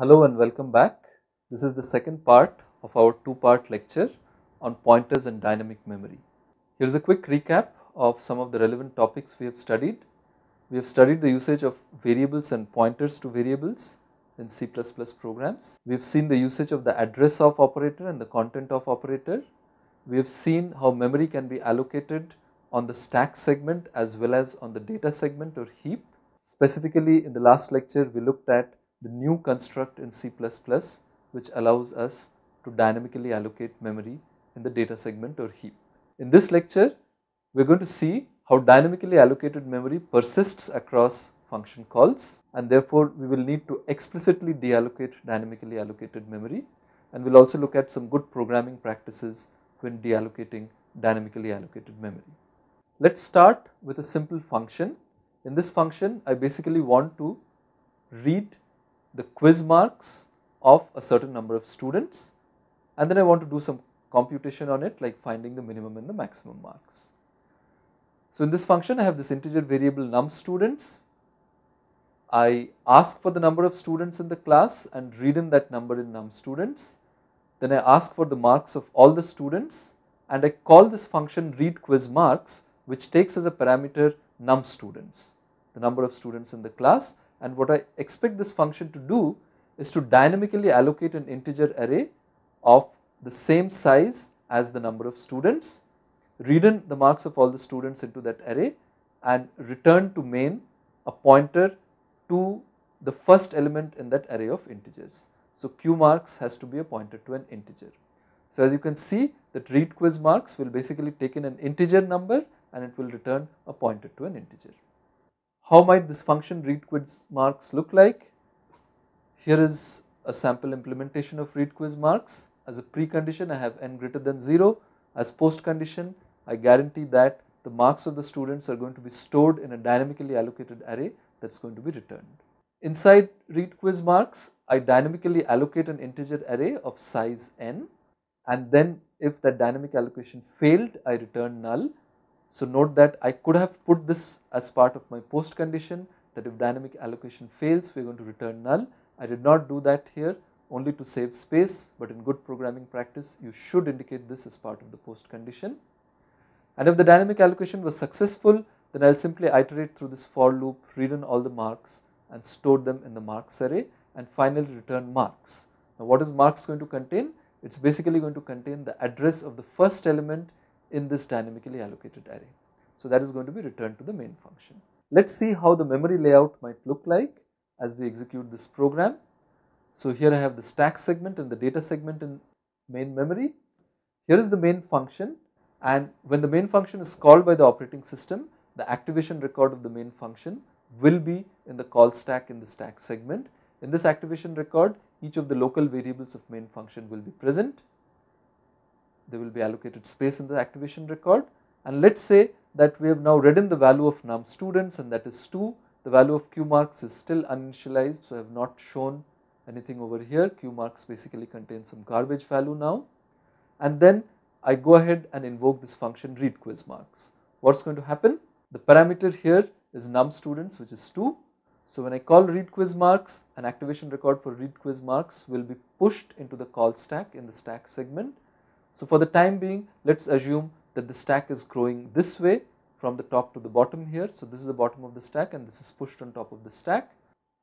Hello and welcome back. This is the second part of our two-part lecture on pointers and dynamic memory. Here is a quick recap of some of the relevant topics we have studied. We have studied the usage of variables and pointers to variables in C++ programs. We have seen the usage of the address of operator and the content of operator. We have seen how memory can be allocated on the stack segment as well as on the data segment or heap. Specifically in the last lecture we looked at the new construct in C++ which allows us to dynamically allocate memory in the data segment or heap. In this lecture, we are going to see how dynamically allocated memory persists across function calls and therefore we will need to explicitly deallocate dynamically allocated memory and we will also look at some good programming practices when deallocating dynamically allocated memory. Let us start with a simple function. In this function, I basically want to read the quiz marks of a certain number of students and then I want to do some computation on it like finding the minimum and the maximum marks. So in this function I have this integer variable num students. I ask for the number of students in the class and read in that number in num students. Then I ask for the marks of all the students and I call this function read quiz marks which takes as a parameter num students, the number of students in the class and what I expect this function to do is to dynamically allocate an integer array of the same size as the number of students, read in the marks of all the students into that array and return to main a pointer to the first element in that array of integers. So, q marks has to be a pointer to an integer. So, as you can see that read quiz marks will basically take in an integer number and it will return a pointer to an integer. How might this function read quiz marks look like? Here is a sample implementation of read quiz marks. As a precondition, I have n greater than 0. As postcondition, I guarantee that the marks of the students are going to be stored in a dynamically allocated array that is going to be returned. Inside read quiz marks, I dynamically allocate an integer array of size n and then if that dynamic allocation failed, I return null so note that I could have put this as part of my post condition that if dynamic allocation fails we are going to return null. I did not do that here only to save space but in good programming practice you should indicate this as part of the post condition. And if the dynamic allocation was successful then I will simply iterate through this for loop, read in all the marks and store them in the marks array and finally return marks. Now what is marks going to contain? It is basically going to contain the address of the first element in this dynamically allocated array. So that is going to be returned to the main function. Let's see how the memory layout might look like as we execute this program. So here I have the stack segment and the data segment in main memory. Here is the main function and when the main function is called by the operating system, the activation record of the main function will be in the call stack in the stack segment. In this activation record, each of the local variables of main function will be present there will be allocated space in the activation record and let us say that we have now written the value of num students and that is 2 the value of q marks is still uninitialized so I have not shown anything over here q marks basically contains some garbage value now and then I go ahead and invoke this function read quiz marks. What is going to happen? The parameter here is num students which is 2. So when I call read quiz marks an activation record for read quiz marks will be pushed into the call stack in the stack segment so, for the time being let us assume that the stack is growing this way from the top to the bottom here. So, this is the bottom of the stack and this is pushed on top of the stack.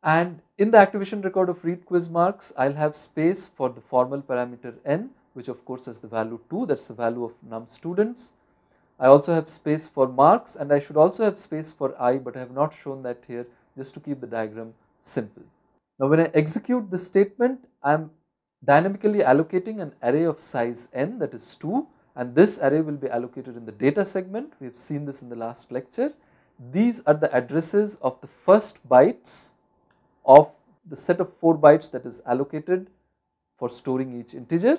And in the activation record of read quiz marks, I will have space for the formal parameter n which of course has the value 2 that is the value of num students. I also have space for marks and I should also have space for i but I have not shown that here just to keep the diagram simple. Now when I execute this statement I am dynamically allocating an array of size n that is 2 and this array will be allocated in the data segment. We have seen this in the last lecture. These are the addresses of the first bytes of the set of 4 bytes that is allocated for storing each integer.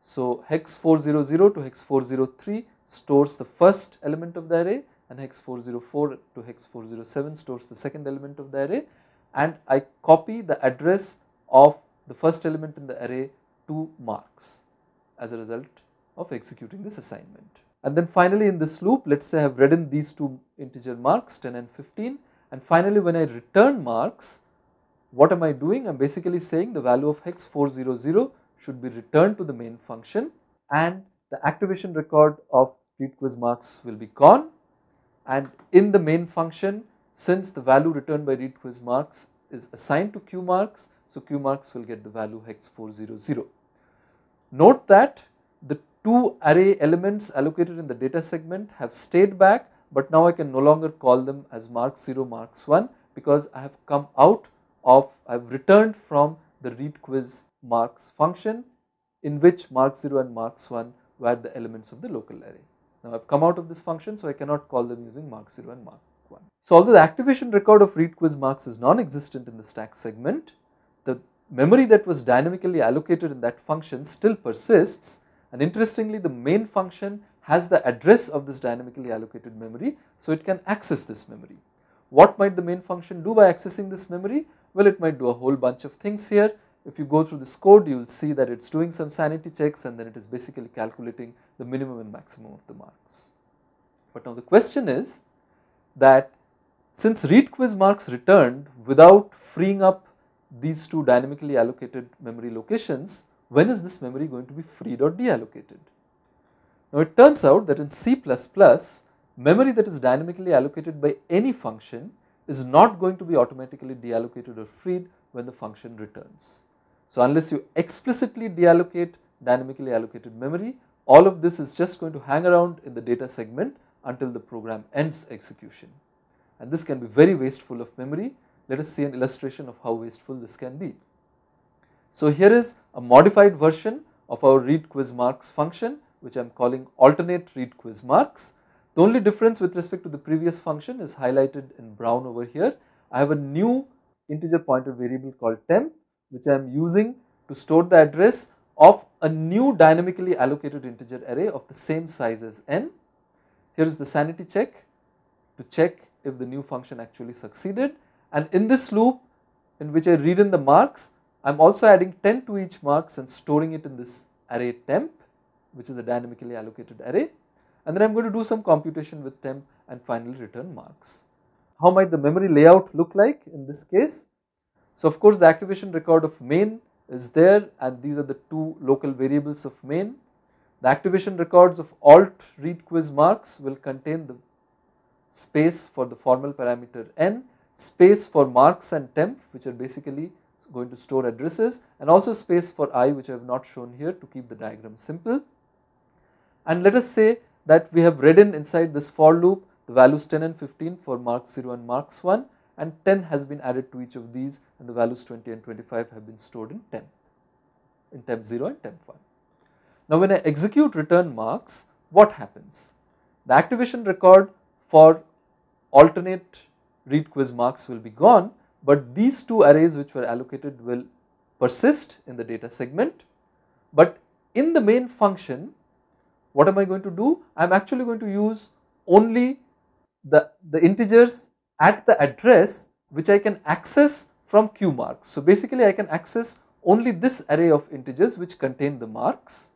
So, hex 400 to hex 403 stores the first element of the array and hex 404 to hex 407 stores the second element of the array and I copy the address of the first element in the array 2 marks as a result of executing this assignment. And then finally in this loop let us say I have read in these two integer marks 10 and 15 and finally when I return marks what am I doing? I am basically saying the value of hex 400 should be returned to the main function and the activation record of read quiz marks will be gone and in the main function since the value returned by read quiz marks is assigned to Q marks. So, Q marks will get the value hex 400. Note that the two array elements allocated in the data segment have stayed back but now I can no longer call them as mark 0 marks 1 because I have come out of I have returned from the read quiz marks function in which mark 0 and marks 1 were the elements of the local array. Now I have come out of this function so I cannot call them using mark 0 and mark so although the activation record of read quiz marks is non-existent in the stack segment, the memory that was dynamically allocated in that function still persists and interestingly the main function has the address of this dynamically allocated memory so it can access this memory. What might the main function do by accessing this memory? Well it might do a whole bunch of things here. If you go through this code you will see that it is doing some sanity checks and then it is basically calculating the minimum and maximum of the marks. But now the question is that since read quiz marks returned without freeing up these two dynamically allocated memory locations, when is this memory going to be freed or deallocated? Now it turns out that in C++, memory that is dynamically allocated by any function is not going to be automatically deallocated or freed when the function returns. So unless you explicitly deallocate dynamically allocated memory, all of this is just going to hang around in the data segment until the program ends execution and this can be very wasteful of memory. Let us see an illustration of how wasteful this can be. So here is a modified version of our read quiz marks function which I am calling alternate read quiz marks. The only difference with respect to the previous function is highlighted in brown over here. I have a new integer pointer variable called temp which I am using to store the address of a new dynamically allocated integer array of the same size as n. Here is the sanity check to check if the new function actually succeeded and in this loop in which I read in the marks I am also adding 10 to each marks and storing it in this array temp which is a dynamically allocated array and then I am going to do some computation with temp and finally return marks. How might the memory layout look like in this case? So of course the activation record of main is there and these are the two local variables of main. The activation records of alt read quiz marks will contain the space for the formal parameter n, space for marks and temp which are basically going to store addresses and also space for i which I have not shown here to keep the diagram simple. And let us say that we have written inside this for loop the values 10 and 15 for mark 0 and marks 1 and 10 has been added to each of these and the values 20 and 25 have been stored in temp, in temp 0 and temp 1. Now when I execute return marks, what happens? The activation record for alternate read quiz marks will be gone, but these two arrays which were allocated will persist in the data segment. But in the main function, what am I going to do? I am actually going to use only the, the integers at the address which I can access from q marks. So basically I can access only this array of integers which contain the marks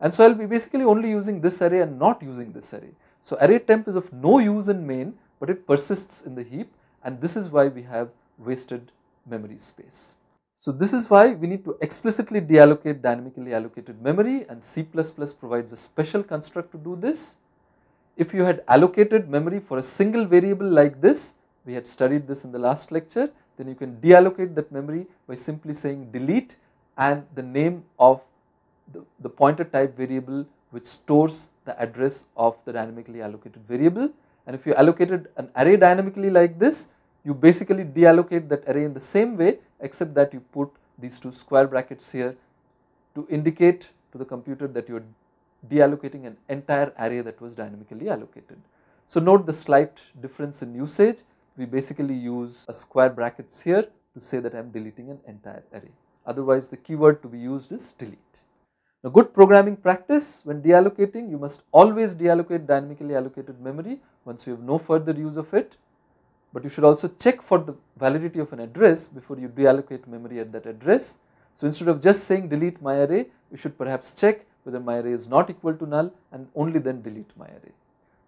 and so I will be basically only using this array and not using this array. So array temp is of no use in main, but it persists in the heap and this is why we have wasted memory space. So this is why we need to explicitly deallocate dynamically allocated memory and C++ provides a special construct to do this. If you had allocated memory for a single variable like this, we had studied this in the last lecture, then you can deallocate that memory by simply saying delete and the name of the, the pointer type variable which stores the address of the dynamically allocated variable. And if you allocated an array dynamically like this, you basically deallocate that array in the same way except that you put these two square brackets here to indicate to the computer that you are deallocating an entire array that was dynamically allocated. So note the slight difference in usage. We basically use a square brackets here to say that I am deleting an entire array. Otherwise the keyword to be used is delete. Now, good programming practice when deallocating, you must always deallocate dynamically allocated memory once you have no further use of it. But you should also check for the validity of an address before you deallocate memory at that address. So, instead of just saying delete my array, you should perhaps check whether my array is not equal to null and only then delete my array.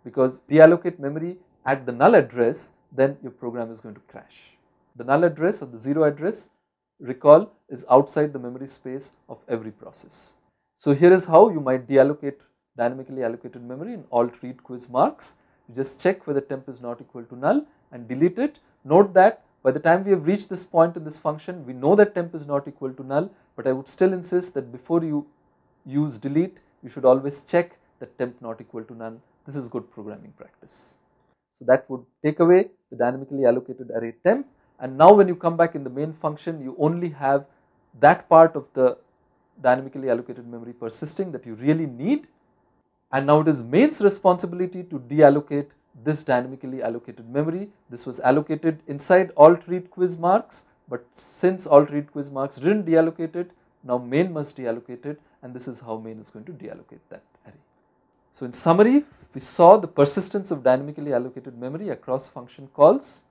Because deallocate memory at the null address, then your program is going to crash. The null address or the zero address, recall, is outside the memory space of every process. So here is how you might deallocate dynamically allocated memory in alt read quiz marks. You just check whether temp is not equal to null and delete it. Note that by the time we have reached this point in this function, we know that temp is not equal to null, but I would still insist that before you use delete, you should always check that temp not equal to null. This is good programming practice. So that would take away the dynamically allocated array temp and now when you come back in the main function, you only have that part of the dynamically allocated memory persisting that you really need. And now it is main's responsibility to deallocate this dynamically allocated memory. This was allocated inside alt read quiz marks, but since alt read quiz marks didn't deallocate it, now main must deallocate it and this is how main is going to deallocate that array. So in summary, we saw the persistence of dynamically allocated memory across function calls.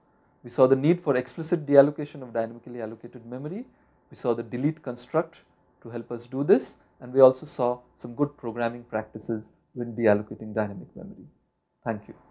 We saw the need for explicit deallocation of dynamically allocated memory. We saw the delete construct to help us do this and we also saw some good programming practices when deallocating dynamic memory. Thank you.